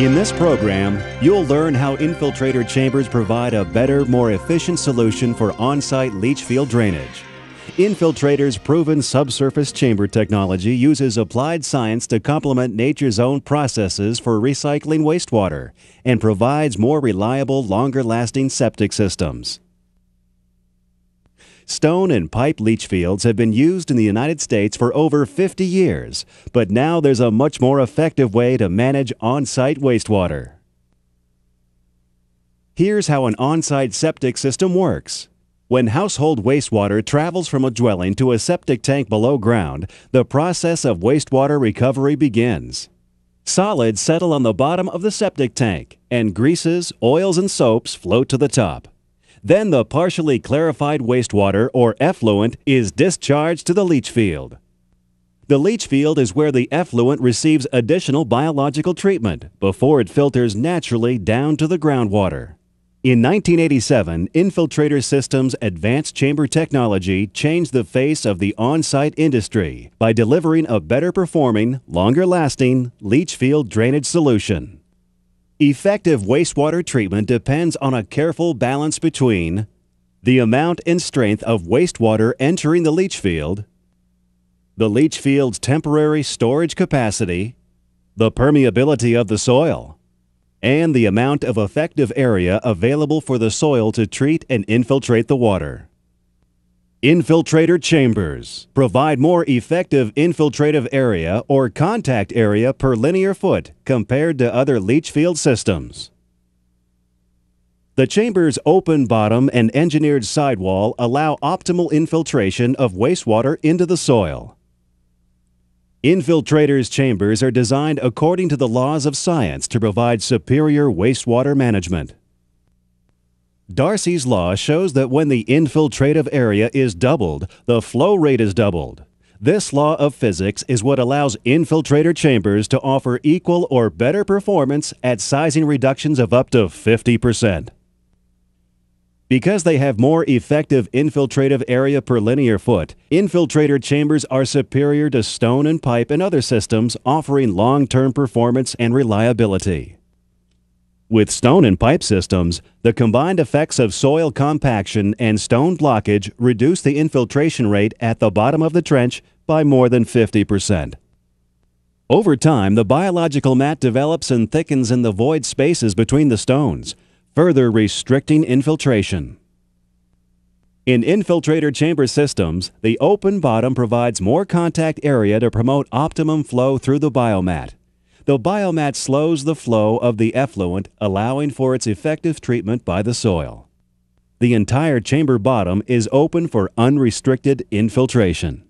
In this program, you'll learn how infiltrator chambers provide a better, more efficient solution for on site leach field drainage. Infiltrator's proven subsurface chamber technology uses applied science to complement nature's own processes for recycling wastewater and provides more reliable, longer lasting septic systems. Stone and pipe leach fields have been used in the United States for over 50 years, but now there's a much more effective way to manage on site wastewater. Here's how an on site septic system works. When household wastewater travels from a dwelling to a septic tank below ground, the process of wastewater recovery begins. Solids settle on the bottom of the septic tank, and greases, oils, and soaps float to the top. Then the partially clarified wastewater, or effluent, is discharged to the leach field. The leach field is where the effluent receives additional biological treatment before it filters naturally down to the groundwater. In 1987, Infiltrator Systems' advanced chamber technology changed the face of the on site industry by delivering a better performing, longer lasting leach field drainage solution. Effective wastewater treatment depends on a careful balance between the amount and strength of wastewater entering the leach field, the leach field's temporary storage capacity, the permeability of the soil, and the amount of effective area available for the soil to treat and infiltrate the water. Infiltrator chambers provide more effective infiltrative area or contact area per linear foot compared to other leach field systems. The chamber's open bottom and engineered sidewall allow optimal infiltration of wastewater into the soil. Infiltrators chambers are designed according to the laws of science to provide superior wastewater management. Darcy's law shows that when the infiltrative area is doubled, the flow rate is doubled. This law of physics is what allows infiltrator chambers to offer equal or better performance at sizing reductions of up to 50%. Because they have more effective infiltrative area per linear foot, infiltrator chambers are superior to stone and pipe and other systems offering long-term performance and reliability. With stone and pipe systems, the combined effects of soil compaction and stone blockage reduce the infiltration rate at the bottom of the trench by more than 50%. Over time, the biological mat develops and thickens in the void spaces between the stones, further restricting infiltration. In infiltrator chamber systems, the open bottom provides more contact area to promote optimum flow through the biomat. The biomat slows the flow of the effluent, allowing for its effective treatment by the soil. The entire chamber bottom is open for unrestricted infiltration.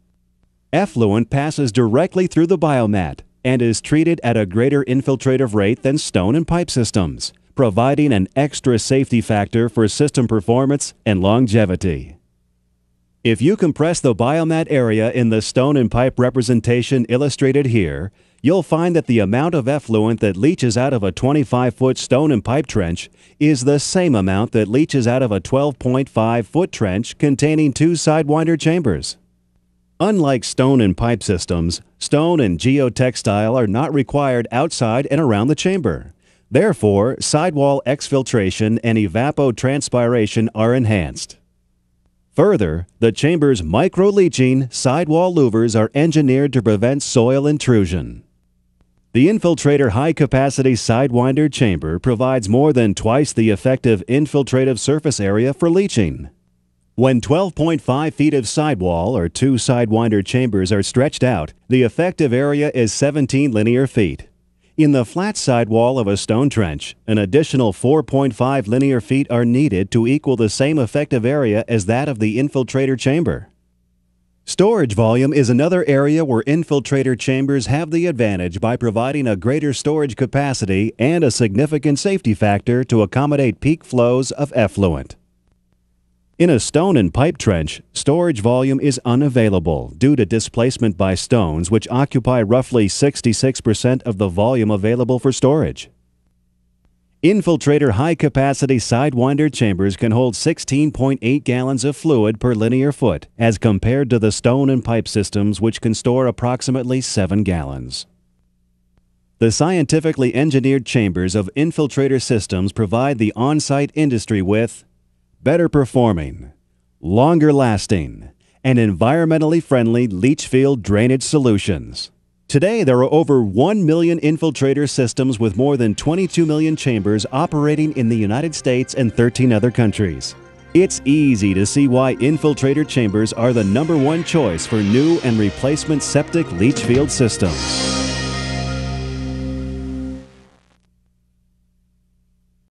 Effluent passes directly through the biomat and is treated at a greater infiltrative rate than stone and pipe systems, providing an extra safety factor for system performance and longevity. If you compress the biomat area in the stone and pipe representation illustrated here, you'll find that the amount of effluent that leaches out of a 25 foot stone and pipe trench is the same amount that leaches out of a 12.5 foot trench containing two sidewinder chambers. Unlike stone and pipe systems, stone and geotextile are not required outside and around the chamber. Therefore, sidewall exfiltration and evapotranspiration are enhanced. Further, the chamber's micro-leaching sidewall louvers are engineered to prevent soil intrusion. The Infiltrator High Capacity Sidewinder Chamber provides more than twice the effective infiltrative surface area for leaching. When 12.5 feet of sidewall or two sidewinder chambers are stretched out, the effective area is 17 linear feet. In the flat sidewall of a stone trench, an additional 4.5 linear feet are needed to equal the same effective area as that of the infiltrator chamber. Storage volume is another area where infiltrator chambers have the advantage by providing a greater storage capacity and a significant safety factor to accommodate peak flows of effluent. In a stone and pipe trench, storage volume is unavailable due to displacement by stones which occupy roughly 66% of the volume available for storage. Infiltrator high capacity sidewinder chambers can hold 16.8 gallons of fluid per linear foot, as compared to the stone and pipe systems, which can store approximately 7 gallons. The scientifically engineered chambers of infiltrator systems provide the on site industry with better performing, longer lasting, and environmentally friendly leach field drainage solutions. Today, there are over 1 million infiltrator systems with more than 22 million chambers operating in the United States and 13 other countries. It's easy to see why infiltrator chambers are the number one choice for new and replacement septic leach field systems.